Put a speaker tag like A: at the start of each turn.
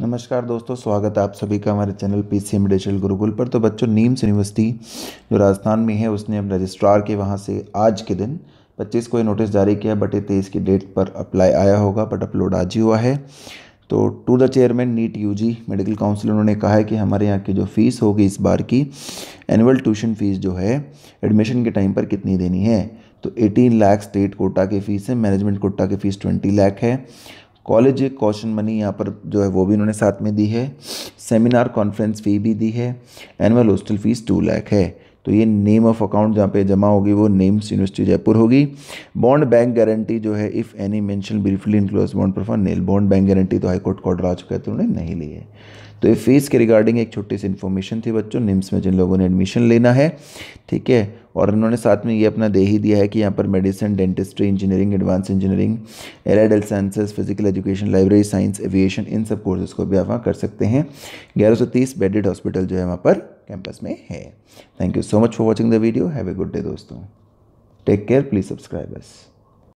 A: नमस्कार दोस्तों स्वागत है आप सभी का हमारे channel P C medicinal Gurukul पर तो बच्चों नीम्स यूनिवर्सिटी जो राजस्थान में है उसने अब रजिस्ट्रार के वहाँ से आज के दिन 25 को ये नोटिस जारी किया बट ये तेईस की डेट पर अप्लाई आया होगा बट अपलोड आज ही हुआ है तो टू द चेयरमैन नीट जी मेडिकल काउंसिल उन्होंने कहा है कि हमारे यहाँ की जो फ़ीस होगी इस बार की एनुअल ट्यूशन फ़ीस जो है एडमिशन के टाइम पर कितनी देनी है तो 18 लाख स्टेट कोटा की फ़ीस है मैनेजमेंट कोटा की फ़ीस 20 लाख है कॉलेज कॉशन मनी यहाँ पर जो है वो भी इन्होंने साथ में दी है सेमिनार कॉन्फ्रेंस फ़ी भी दी है annual hostel fees two lakh है तो ये नेम ऑफ अकाउंट जहाँ पे जमा होगी वो नेम्स यूनिवर्सिटी जयपुर होगी बॉन्ड बैंक गारंटी जो है if any mention briefly enclose bond पर नेल बॉन्ड बैंक गारंटी तो हाईकोर्ट का ऑर्डर आ चुका है तो उन्होंने नहीं ली है तो ये फीस के रिगार्डिंग एक छोटी सी इन्फॉर्मेशन थी बच्चों निम्स में जिन लोगों ने एडमिशन लेना है ठीक है और इन्होंने साथ में ये अपना दे ही दिया है कि यहाँ पर medicine dentistry engineering advance engineering allied health sciences physical education library science aviation इन सब कोर्सेज को भी आप वहाँ कर सकते हैं ग्यारह सौ तीस बेडेड हॉस्पिटल जो है वहाँ पर कैंपस में है thank you so much for watching the video have a good day दोस्तों टेक केयर प्लीज़ सब्सक्राइब